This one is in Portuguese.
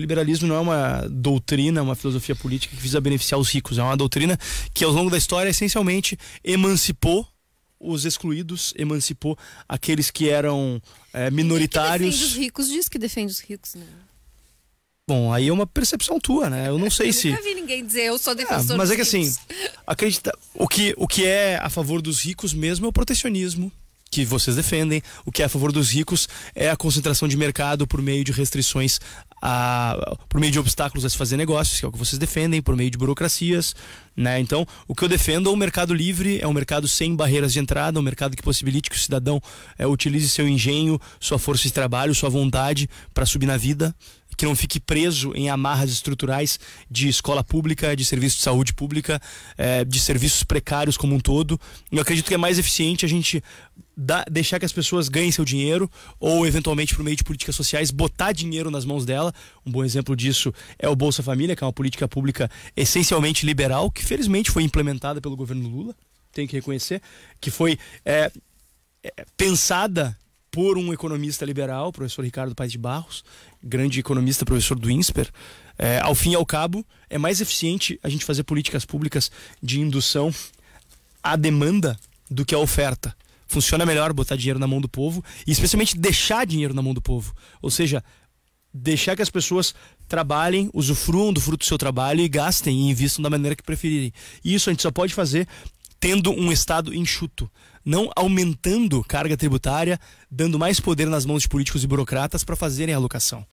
liberalismo não é uma doutrina, uma filosofia política que visa beneficiar os ricos, é uma doutrina que ao longo da história essencialmente emancipou os excluídos, emancipou aqueles que eram é, minoritários. Quem defende os ricos, diz que defende os ricos, né? Bom, aí é uma percepção tua, né? Eu não sei eu se. Nunca vi ninguém dizer eu sou ah, defensor. É, mas é que assim, acredita, o que o que é a favor dos ricos mesmo é o protecionismo que vocês defendem, o que é a favor dos ricos é a concentração de mercado por meio de restrições a, por meio de obstáculos a se fazer negócios, que é o que vocês defendem, por meio de burocracias, né? Então, o que eu defendo é um mercado livre, é um mercado sem barreiras de entrada, um mercado que possibilite que o cidadão é, utilize seu engenho, sua força de trabalho, sua vontade para subir na vida, que não fique preso em amarras estruturais de escola pública, de serviço de saúde pública, é, de serviços precários como um todo. Eu acredito que é mais eficiente a gente dá, deixar que as pessoas ganhem seu dinheiro ou, eventualmente, por meio de políticas sociais, botar dinheiro nas mãos dela. Um bom exemplo disso é o Bolsa Família, que é uma política pública essencialmente liberal, que felizmente foi implementada pelo governo Lula, tem que reconhecer, que foi. É, pensada por um economista liberal, o professor Ricardo Paes de Barros, grande economista, professor do INSPER. É, ao fim e ao cabo, é mais eficiente a gente fazer políticas públicas de indução à demanda do que à oferta. Funciona melhor botar dinheiro na mão do povo e, especialmente, deixar dinheiro na mão do povo. Ou seja, deixar que as pessoas trabalhem, usufruam do fruto do seu trabalho e gastem e invistam da maneira que preferirem. Isso a gente só pode fazer tendo um Estado enxuto, não aumentando carga tributária, dando mais poder nas mãos de políticos e burocratas para fazerem a alocação.